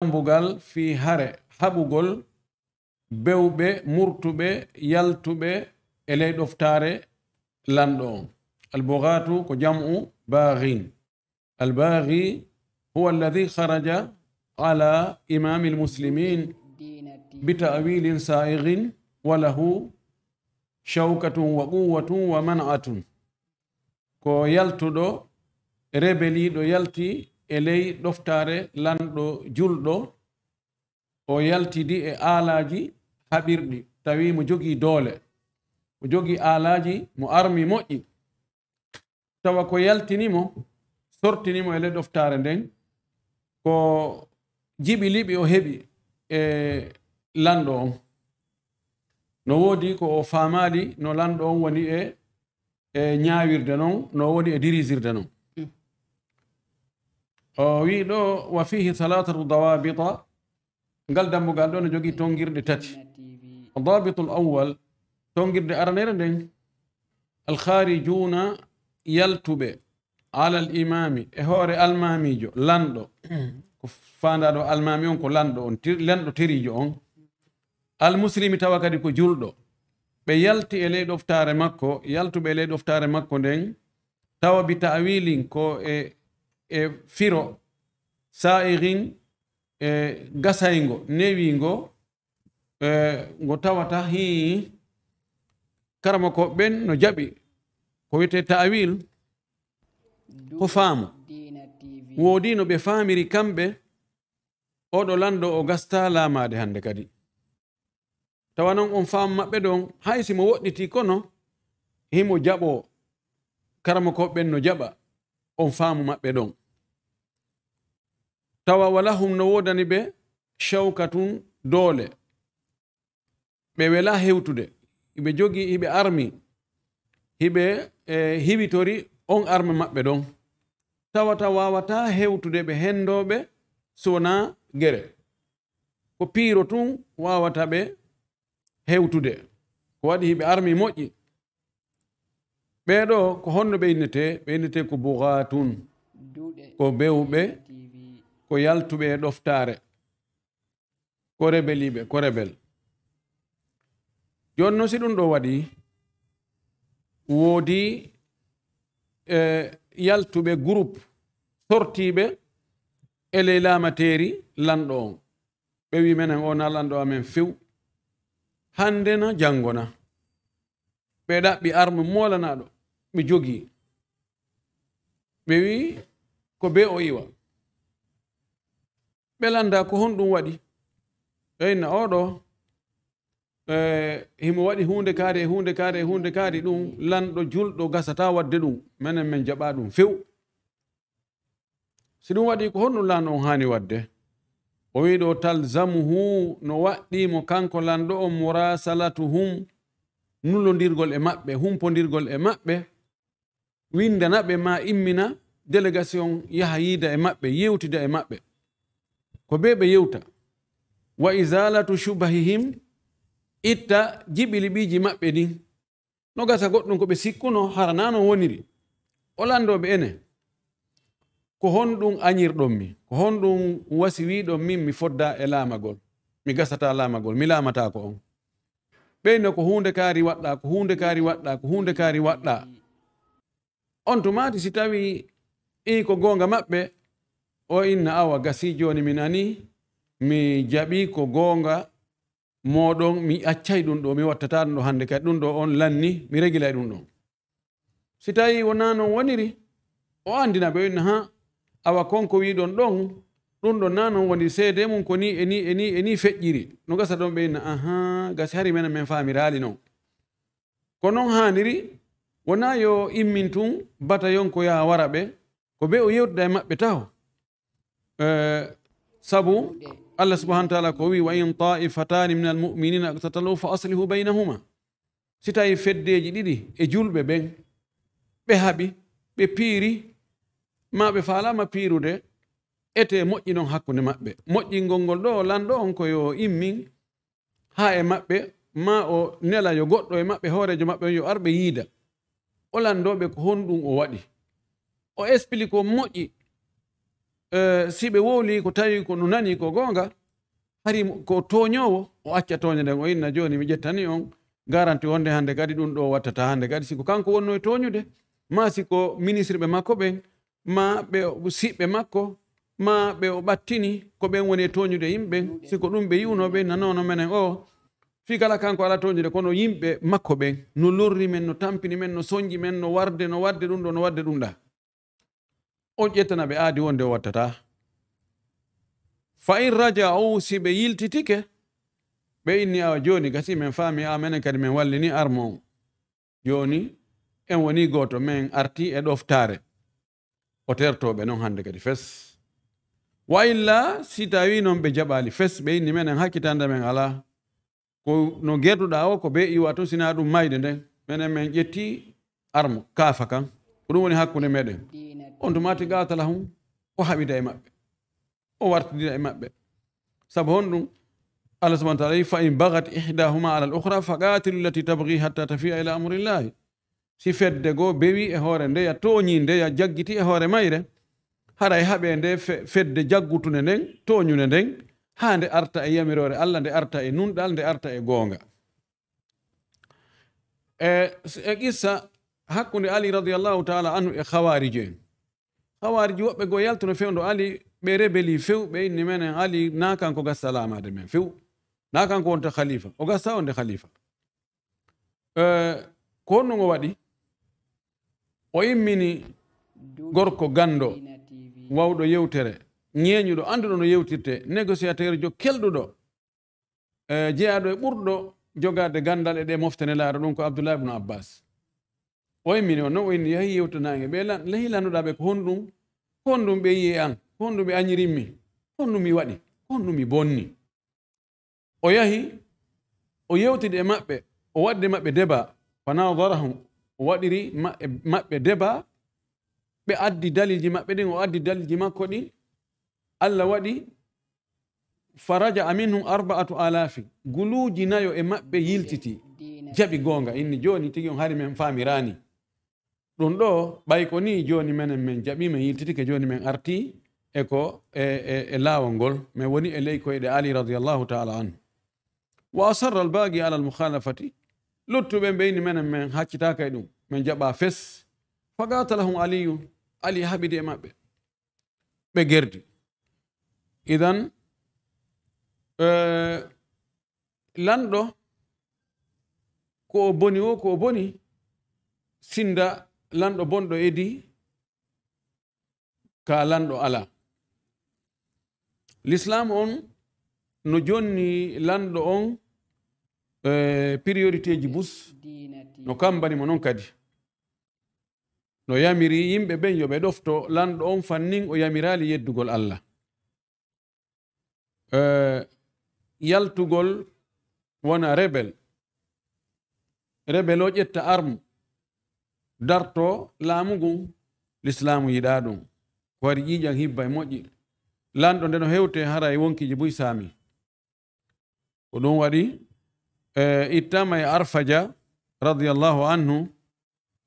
jambugal fi hare haɓugol bewɓe murtuɓe yaltuɓe e ley ɗoftare lanɗo on albogatu ko jam'u baghin albaghi huwa alladi haraja ala imami lmuslimin bitawilin sa'igin walahu shaukatun wa quwatun wa man'atun ko yaltuɗo rebeliɗo yalti e ley ɗoftaare lanɗo julɗo o yaltidi e aalaaji haɓirɗi tawi mo jogii doole mo jogii aalaaji mo armi moƴƴi tawa ko yaltinimo sortinimo e ley ɗoftaare nden ko jiɓiliɓi o heɓi e lanɗo on no woodi ko o faamaali no lanɗo on woni e e ñaawirde noon no woni e dirigirde noon o wi ɗo wa fihi halatatu dawabita ngal dammugal ɗo ne jogii tongirɗe tati dabitu lawal tongirde aranere nden alkharijuna yaltuɓe ala l imami e hoore almamijo lanɗo ko fandaɗo almami on ko lanɗo on lenɗo terijo on almuslimi tawa kadi ko julɗo ɓe yalti e ley ɗoftare makko yaltuɓe e ley ɗoftare makko nden tawa bi tawilin ko e e firo sa'irin e gasayngo newingo e ngo tawata hi karama ko ɓen no jaɓi ko wiyete tawil ko faamu woodi no ɓe faamiri kamɓe oɗo lanɗo o gasta laamade hannde kadi tawa noon on faamu maɓɓe ɗon haysi mo woɗɗiti kono himo jaɓo karama koɓɓen no jaɓa on faamu maɓɓe ɗon tawa walahum no wodani ɓe shawka tun doole ɓe wela hewtude hiɓe jogi hiɓe armi hiɓe e, hiwitori on arme maɓɓe ɗon tawata wawata hewtude ɓe hendoɓe sowona gere ko piro tun wawata ɓe hewtude ko waɗi hiɓe armi moƴƴi ɓeɗo ko honno ɓe innete ɓe innete ko bugatun ko bewɓe ko yaltuɓe e ɗoftaare ko rebeliiɓe ko rebel jooni noon si ɗum ɗo waɗi woodi e yaltuɓe groupe sortiiɓe e ley laamateeri lanɗo on ɓe wii menen o naa lanɗo amen few hannde na janngo na ɓe ɗaɓɓi arme moolanaaɗo ɓe jogii ɓe wii ko bee o iwa ɓelanda ko honɗum waɗi ɗoyinna oɗo e, himo waɗi hunde kaari e hunde kaari e hunde kaari ɗum lanɗo julɗo gasata wadde ɗum manen men jaɓa ɗum few si ɗum waɗi ko honɗum lanɗo on hani wadde o wiɗo talzamuhu no waɗɗimo kanko lanɗo o murasalatu hum nullodirgol e maɓɓe humpodirgol e maɓɓe windanaɓe ma immina délégation yaha yiida e maɓɓe yewtida e maɓɓe ko be ɓe yewta wa isalatu shubahihim itta jiɓiliɓiji maɓɓe ɗin no gasa goɗɗum ko ɓe sikkuno haranano woniri o landoɓe ene ko honɗum añirɗonmi ko honɗum wasi wiɗon min mi fodda e laamagol mi gasata laamagol mi laamatako on ɓeyno ko hunde kaari waɗɗa ko hunde kaari waɗɗa ko hunde kaari waɗɗa on tumati si tawi i ko gonga maɓɓe o inna awa gasi joni min ani mi jaɓi ko gonga moɗon mi accay ɗum ɗo mi wattatan ɗo hande kadi ɗum ɗo on lanni mi regilay ɗum ɗon si tawi wona non woniri o andina ɓe inna ha awa konko wiɗon ɗon ɗum ɗo na non woni seede mum ko ni eni eni eni feƴƴiri no gasa ɗon ɓe inna aha gasi hari mena min famirali non ko non haniri wona yo immin tun bata yon ko yaha wara ɓe ko ɓe o yewtuɗa e maɓɓe taw Eh, sabu allah subahanau taala ko wi wa in taifatani min almuminina aktatalu fa aslihu baynahuma si tawi feddeji ɗiɗi e julɓe ɓen ɓe haɓi ɓe piiri ma ɓe falama piirude ete moƴƴi noon hakkunde maɓɓe moƴƴingol ngol ɗo lanɗo on koyo immin ha e maɓɓe ma o nela yo goɗɗo e maɓɓe hoorejo maɓɓe on yo arɓe yiida o lanndoɓe ko honɗum o waɗi o expliqe o moƴƴi Eh, sibe woli ko tawi ko no nani ko gonga hari ko tonyowo o acca toñe nden o inna joni mi ƴettani on garanti wonde hande kadi ɗum ɗo wattata hande kadi siko kanko wonno e toñude ma siko ministre ɓe makko ɓen ma ɓe siɓɓe makko ma ɓe o ɓattini ko ɓen woni e toñude yimɓe siko ɗum ɓe yiwnoɓe nanono menen o oh, fi kala kanko ala toñude kono yimɓe makko ɓen no lorri men no tampini men no soñji men no warde no wadde ɗum ɗo no wadde ɗum ɗa on ƴettana ɓe aadi wonde o wattata fa in raja'u si ɓe yiltitike ɓe inni awa joni gasi min faami a minen kadi min wallini armo on joni en woni goto min arti e ɗoftare o tertoɓe noon hande kadi fes wa illa si tawi noon ɓe jaɓali fes ɓe inni men hakkitande men ala ko no gerduɗa o ko be iwa to sina ɗum mayde nden minen min ƴetti armo kaafa kan ko ɗum woni hakkude meɗen on tumati gatala hum o haɓida e maɓɓe o wartidira e maɓɓe sabu hon ɗum allah subahana taala wi fa in bagat ihdahuma ala l ukhra fa qatilu lati tabgi hatta tafia ila amrillahi si fedde goo bewi e hoore ndeya tooñi ndeya jaggiti e hoore mayre hara e haɓe nde fedde jaggutunde nden tooñunde nden haa nde arta e yamirore allah nde arta e nunɗal nde arta e goonga e, e qissa hakkunde ali radiallahu taala anu e khawariji en hawariji woɓɓe go yaltuno fewdo ali ɓe rebeli few ɓe inni menen ali na kanko gasta lamade men few na kanko wonta khalifa o gasta onde khalifa ko honno ngo waɗi o immini gorko gando wawɗo yewtere ñeñuɗo anduɗo no yewtirte négociateur jo kelɗuɗo jeyaɗo e ɓurɗo jogade gandal e ɗe moftene laara ɗum ko abdoulah ibnu abbas oymini o noon o yahi yewtanaage ɓe lehi lannduɗaɓe ko honɗum ko honɗum ɓe yiyi an ko honɗum ɓe añirinmi ko honɗum mi waɗi ko honɗum mi bonni o yahi o yewtiɗi e maɓɓe o waɗdi maɓɓe deba fanadarahum o waɗiri maɓɓe deba ɓe addi daliji maɓɓe ɗin o addi daliji makko ɗi allah waɗi faraja aminhum arba'atu alafi guluji nayo e maɓɓe yiltiti jaɓi goonga inni jooni tigi on hari min faamirani ɗum ɗo ɓay ko ni joni menen min jaɓima yiltitike joni min arti eko e, e, e laawol ngol mais woni e ley koyɗe ali radiallahu taala anu wa asarra albagi ala almukhalafati luttuɓe mbeyni menen min haccitaka e ɗum min jaɓa fes fagata lahum aliyu ali haɓidi e maɓɓe ɓe gerdi idan e, lanɗo ko o boni o ko o boni sinda lanɗo bonɗo edi ka lanɗo ala l'islam on no jonni lanɗo on e, priorité ji bus no kambanimo noon kadi no yamiri yimɓe ɓen yo ɓe ɗofto lanɗo on fannin o yamirali yeddugol allah e, yaltugol wona rebel rebel o ƴetta arme darto laamu ngun l'islamu yiɗa ɗum ko wari ƴiiƴan hibba e moƴƴi lanɗo nde no hewte hara e wonkiji buy saami ko ɗum waɗi e, ittama e arfadia radiallahu anhu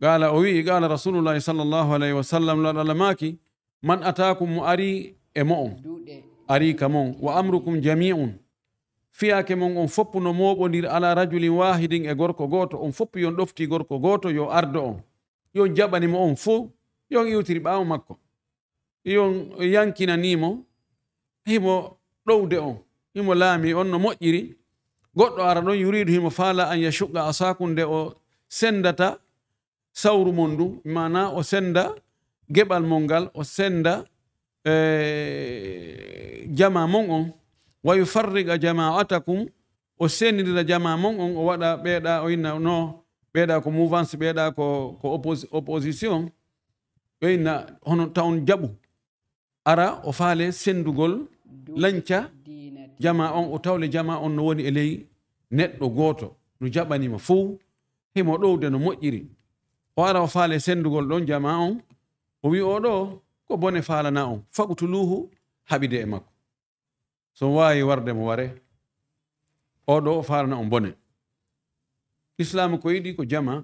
gaala o wi'i gaala rasulullahi sall llahu alayhi wa sallam laɗo ala maaki man atakum mo ari e mo on arika mon wa amrukum jami'un fiyake mon on foppu no mooɓodir ala rajulin wahidin e gorko gooto on foppu yon ɗofti gorko gooto yo ardo on yon jaɓanimo on fuu yon iwtiri ɓaawo makko yon yankinanimo himo ɗowde on himo laami on no moƴƴiri goɗɗo ara ɗon yuriidu himo faala an yasuga asaku nde o sendata sawru mon ndu mana o senda geɓal mon ngal o senda e, jama mon on wa yufarriga jama'atakum o sendidira jama mon on o waɗa ɓeeɗa o yinna no ɓeeɗa ko mouvance ɓeeɗa ko ko opposition ɓeyna hono tawon jaɓu ara o faale sendugol lañca jama on o tawle jama on no woni e ley neɗɗo gooto no jaɓanima fo himo ɗowde no moƴƴiri o ara o faale sendugol ɗon jama on o wi oɗo ko bone faalana on faɓutu luuhu haɓide e makko somo waawi warde mo ware oɗo o faalana on bone islam ko yiɗi ko jama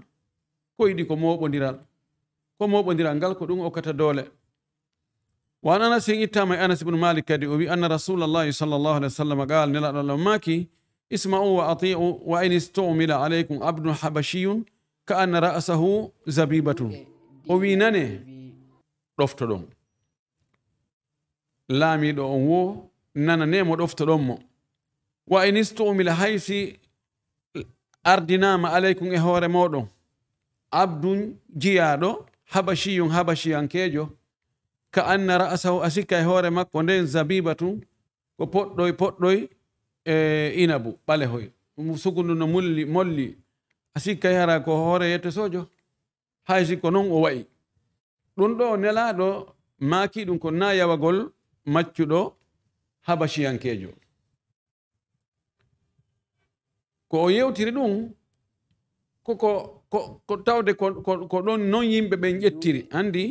ko yiɗi ko moɓodiral ko moɓodiral ngal ko ɗum okkata doole وعن انس اتام انس بن مالك كدئوي ان رسول الله صلى الله عليه وسلم قال نلا لماكي اسمعوا واطيعوا وان استعمل عليكم عبد حبشي كان راسه زبيبه وينني ɗofto ɗon laamiɗo on wo nananemo ɗofto ɗon mo wa in istumila haysi ardinama aleykum e hoore moɗon abdun jiyaɗo habashiyun habashiyankejo ka anna ra'asahu asikka e hoore makko nden zabiba tun ko poɗɗoy poɗɗoy e inabu ɓalehoy sugundu no mulli molli asikka yahara e ko hoore yetto sojo haysi ko noon o wayi ɗum ɗo nelaɗo maki ɗum ko nayawagol maccuɗo habashiyankejo ko o yewtiri ɗum koko ko, ko tawde ko, ko, ko ɗon non yimɓe ɓen ƴettiri anndi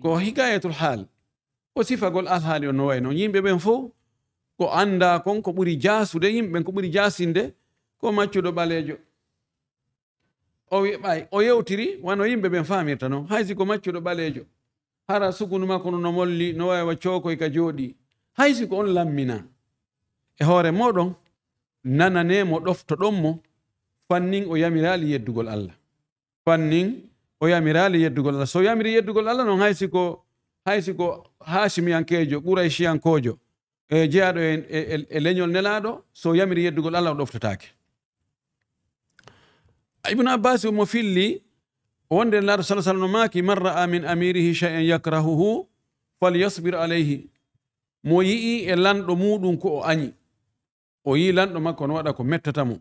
ko higayatul haal o sifagol alhaali o no way noon yimɓe ɓen fof ko annda kon ko ɓuri jaasude yimɓeɓen ko ɓuri jaasinde ko maccuɗo ɓaleejo o wiɓay o yewtiri wano yimɓe ɓen faamirta noon hay siko maccuɗo ɓaleejo hara sugunu makko no no molli no wawiwa cookoy ka jooɗi hay siko on lammina e hoore moɗon ɗofto ɗon mo fannin o yamirali yeddugol allah fannin o yamirali yeddugol allah so yamiri yeddugol allah noon hay siko ko siko hasimiyankejo ɓurayciyankojo e jeyaɗo e, e, e, e leñol nelaɗo so yamiri yeddugol allah o ɗoftotaake ibnu abbas mo filli wonde laaɗo sa sallam no maki man ra'a min amirihi chey en yakrahuhu falyasbir alayhi mo yi'i e lanɗo muɗum ko o añi o yilanɗo makko no waɗa ko mettata mo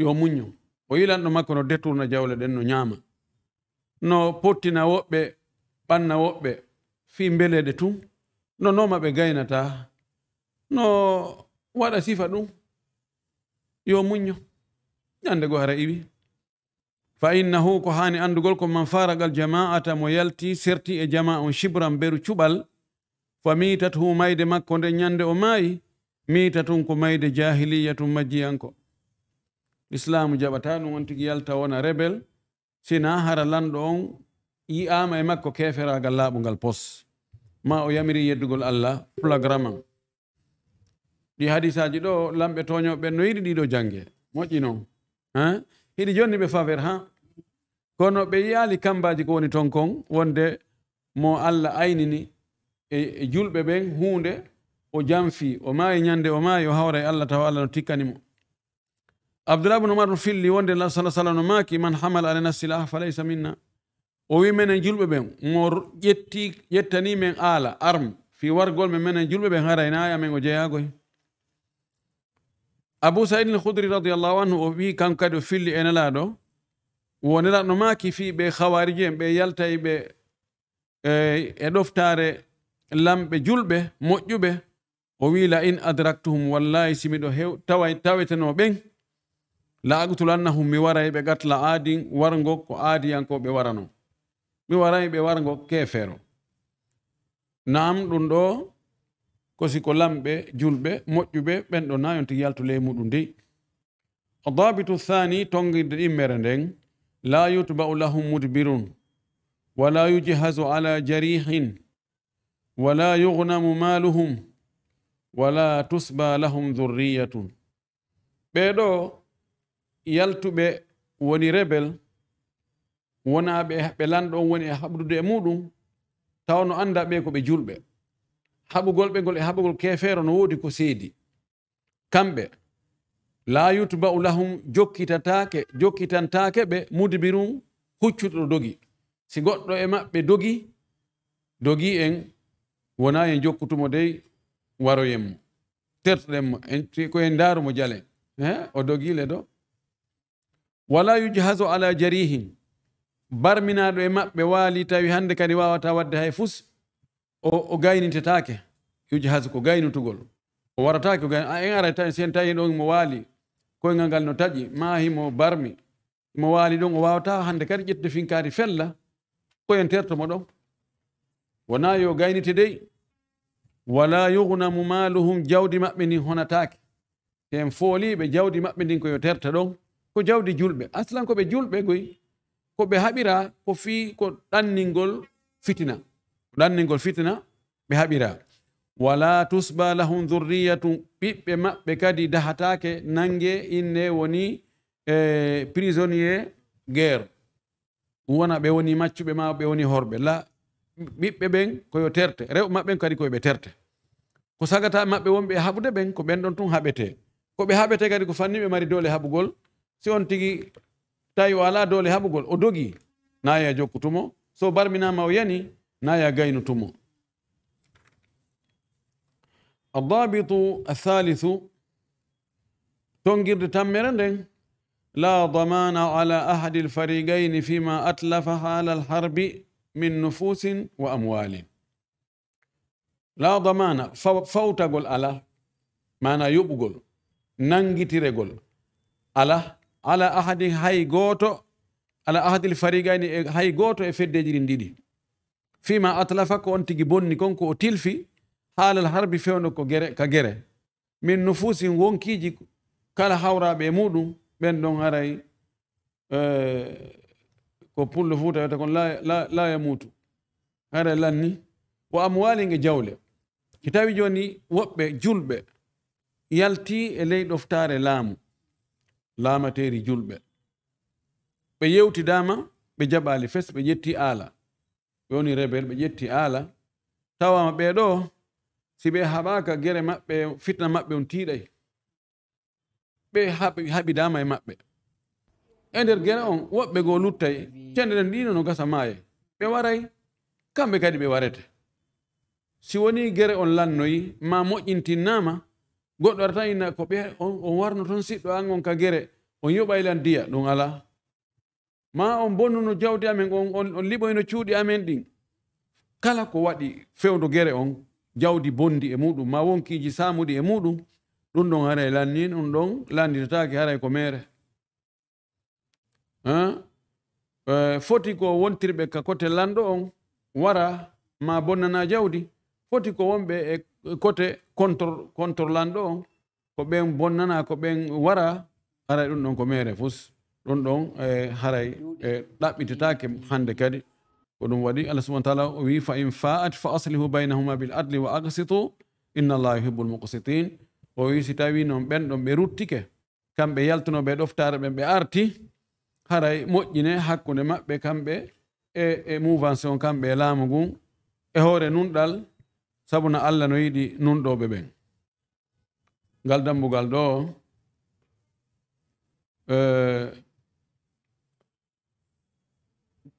yo muño o yilanɗo makko no detourna jawle ɗen no ñaama no pottina woɓɓe ɓanna woɓɓe fi beleɗe tun no noma ɓe gaynata no waɗa sifa ɗum yo muño ñande go hara iwi fa innahu ko hani andugol ko man faragal jama'ata mo yalti serti e jama on chibran beru cuɓal famitat hu mayde makko nde ñande o maayi miita tun ko mayde jahiliya tun majjiyanko islamu jaɓata ɗum on tigi yalta wona rebel sina hara lanɗo on yi'ama e makko keferagal laaɓugal pos ma o yamiri yeddugol allah plagramma ɗi hadisaji ɗo lamɓe toñoɓe no yiɗi ɗiɗo jange moƴƴi noon ha hiɗi jonni ɓe faver ha kono ɓe yiyali kambaji ko woni ton kon wonde mo allah aynini e, e julɓe ɓen hunde o janfi o maayi ñande o maayi o hawra e allah tawa allah no tikkani mo abdoulah bne omar no filli wonde la sala sallam no maaki man hamala ala nafsi l ah fa laysa minna o wi menen julɓe ɓen mo ƴetti ƴettani men aala arme fi wargol men menen julɓe ɓen hara ena men o jeeyagoy abou saïd l houdri radiallahu anhu o wi kanko kadi o filli e nelaɗo wo nelaɗo maaki fi ɓe hawariji en ɓe yaltay ɓe e ɗoftare lamɓe julɓe moƴƴuɓe o wi la in adraktuhum wallahi simiɗo tawa taweteno ɓen la agtulannahum mi waray ɓe gatla aadin wargok ko aadiyanko ɓe warano mi waray ɓe wargok keefeero naam ɗum ɗo kosi ko lamɓe julɓe moƴƴuɓe ɓen ɗo nayonti yaltu ley muɗum ndi adabitu thani tongirde ɗimmere nden la yutba'u lahum mudbirun wala yujhasu ala jarihin wala yugnamu maluhum wala tusba lahum dhurriyatun ɓeeɗo yaltuɓe woni rebel wona ɓe ɓe lanɗoon woni e haɓdude e muɗum taw no annda ɓe ko ɓe julɓe haɓugol ɓe ngol e haɓugol keefeero no woodi ko seedi kamɓe laa yutba'u lahum jokkitataake jokkitantaake ɓe mudibirum huccuɗo dogi si goɗɗo e maɓɓe dogi dogii en wonaa e jokkutumo dey waroyen mo terɗen mo en koyen daarumo jale o dogiile ɗo wala yujhaso ala jarihin barminaaɗo e maɓɓe waali tawi hannde kadi waawata waɗde hay fus o, o gaynitetaake yujhaso ko gaynutugol o warataake en ara ta, sien tawi ɗon mo waali koyngal ngal no taƴi maahimo barmi mo waali ɗon o waawata hannde kadi ƴette finkaari fella koyen terto mo ɗon wonaa yo gaynite dey wala yugnamu maluhum jawdi maɓɓe ndin honatake en fooliɓe jawdi maɓɓe ndin koyo terta ɗon ko jawdi julɓe aslan koɓe julɓe goy koɓe haɓira ko fi ko ɗanningol fitina ko ɗanningol fitina ɓe haɓira wala tusba lahum dhurriyatun ɓiɓɓe maɓɓe kadi dahatake nange inne woni e prisonnier guerre wona ɓe woni maccuɓe ma ɓe woni horɓe la ɓiɓɓe ɓen koyo terte rewɓe maɓɓen kadi koyeɓe terte ko sagata maɓɓe wonɓe e haɓude ɓen ko ɓenɗon tun haɓete koɓe haɓete kadi ko fanniɓe mari dole haɓugol si on tigi tawi o ala dole haɓugol o dogi naya jokkutumo so barminama o yani naya gaynutumo aldabitu athalithu tongirde tammere nden la damana ala ahadi alfarigaini fima atlafa hala alharbi min nufusin wa amwalin la damana fawtagol ala mana yuɓgol nangitiregol ala ala ahadi hay goto ala ahadi farigani e hay goto e feddejiri ɗiɗi fima atlafa ko on tigi bonni konko o tilfi haalal harbi fewno ko gere ka gere min nufusin wonkiji kala hawraɓe e muɗum ɓen ɗon haray uh, ko pullo fuu tawata kon la yamutu hara lanni wo amwali nge jawle si tawi joni woɓɓe julɓe yalti e ley ɗoftare laamu laamateri julɓe ɓe yewtidama ɓe jaɓali fes ɓe ƴetti aala ɓe woni rebel ɓe ƴetti aala tawama ɗo si ɓe haɓaka gere maɓɓe fitna maɓɓe on tiiɗay ɓe haɓidama e maɓɓe e nder gera on woɓɓe goo luttay cenɗeɗen ɗino no gasa maaye ɓe waray kamɓe kadi ɓe warete si woni gere on lannoyi ma moƴƴintinnaama goɗɗo arata ina ko ɓe on warno toon siɗɗo an on ka gere on yoɓaylan diya ɗum ala ma on bonnuno jawdi amen on on, liɓoyno cuuɗi amen ɗin kala ko waɗi fewdo gere on jawdi bondi e muɗum ma wonkiiji saamuɗi e muɗum ɗum ɗon haray lannin ɗum ɗon landitotake haray ko mere foti ko wontirɓe ka kote lanɗo on wara ma bonnana jawdi foti ko wonɓe e kote contor contor lanɗo on ko ɓen bonnana ko ɓen wara haray ɗum ɗon ko mere fus ɗum ɗon e haray e ɗaɓɓititake hande kadi ko ɗum waɗi allah subahana taala o wi fa in fa'at fa aslihu baynahuma bil adli wa aksitu inna allah yuhibbu lmuksitin o wi si tawi noon ɓen ɗon ɓe ruttike kamɓe yaltunoɓe ɗoftare ɓen ɓe arti haray moƴƴine hakkunde maɓɓe kamɓe e e mouvention kamɓe e laamu ngun e hoore nunɗal sabu no allah no yiɗi nunɗoɓe ɓen ngal dambugal ɗo e,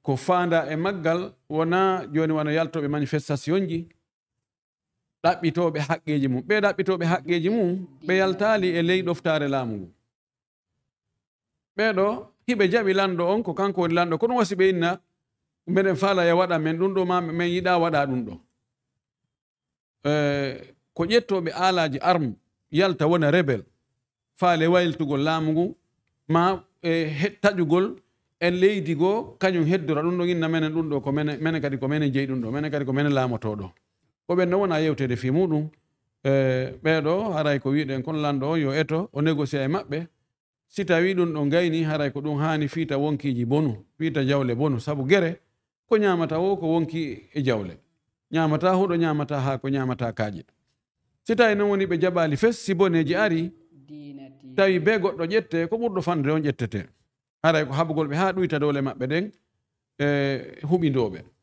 ko faanda e maggal wona jooni wano yaltoɓe manifestation ji ɗaɓɓitoɓe haqqeji mum ɓe ɗaɓɓitoɓe haqqeji mum ɓe yaltaali e ley ɗoftaare laamu ngu ɓeeɗo hiɓe jaɓi lanɗo on ko kanko woni lanɗo kono wasi ɓe inna mbeɗen faala ya waɗa men ɗum ɗo ma min yiɗa waɗa ɗum ɗo ko ƴettoɓe alaji arme yalta wona rebel faale wayltugol laamu ngu ma taƴugol e leydi go kañum heddora ɗum ɗo inna menen ɗum ɗo ko mene kadi ko mene jeyi ɗum ɗo mene kadi ko menen laamotoɗo ko ɓen no wona yewtede fi muɗum ɓeɗo eh, haray ko wiɗen kon lanɗo o yo eto o négocié e maɓɓe si tawi ɗum ɗo gayni haray ko ɗum hani fiita wonkiji bonu fiita jawle bonu saabu gere ko ñamata o ko wonki e jawle ñamata huɗo ñamata ha ko ñamata kaaƴe si tawi noon woni ɓe jaɓali fes si boneji ari tawi be goɗɗo ƴette ko ɓurɗo fandre on ƴettete haray ko haɓugol ɓe ha ɗuyta dowle maɓɓe ɗen e huɓidoɓe